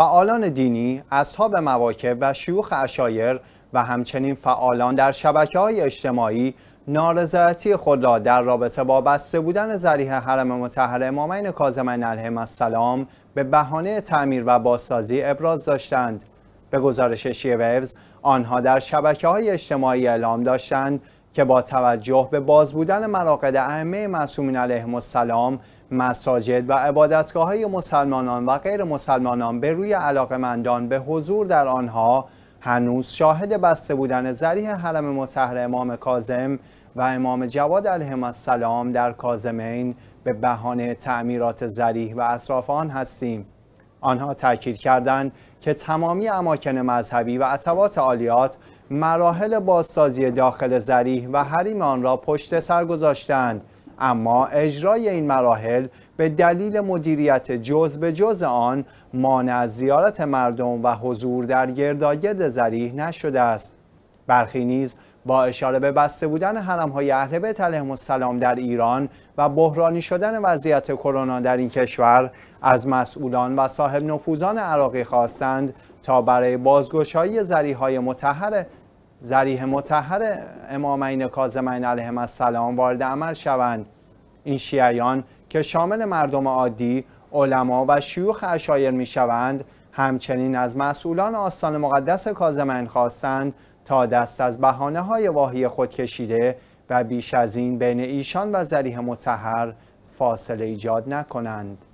فعالان دینی، اصحاب مواکب و شیوخ اشایر و همچنین فعالان در شبکه های اجتماعی نارضایتی خود را در رابطه با بسته بودن ذریح حرم متحر امامین کاظمین علیهم السلام به بهانه تعمیر و بازسازی ابراز داشتند. به گزارش شیوهز آنها در شبکه های اجتماعی اعلام داشتند که با توجه به باز بودن مراقد ائمه معصومین علیهم السلام مساجد و عبادتگاه های مسلمانان و غیر مسلمانان به روی مندان به حضور در آنها هنوز شاهد بسته بودن زریح حرم مطهر امام کاظم و امام جواد علیه السلام در کازمین به بهانه تعمیرات زریح و اطراف آن هستیم آنها تاکید کردند که تمامی اماکن مذهبی و عطوات عالیات مراحل بازسازی داخل زریح و حریم آن را پشت سر گذاشتند اما اجرای این مراحل به دلیل مدیریت جز به جز آن مانع از زیارت مردم و حضور در گرداگرد زریح نشده است برخی نیز با اشاره به بسته بودن های اهل بیت علیهم السلام در ایران و بحرانی شدن وضعیت کرونا در این کشور از مسئولان و صاحب نفوذان عراقی خواستند تا برای بازگشایی های متحر زریح متحر امامین کازمین علیهم السلام وارد عمل شوند این شیعیان که شامل مردم عادی علما و شیوخ اشایر می شوند همچنین از مسئولان آستان مقدس کازمین خواستند تا دست از بهانه های واهی خود کشیده و بیش از این بین ایشان و زریح متحر فاصله ایجاد نکنند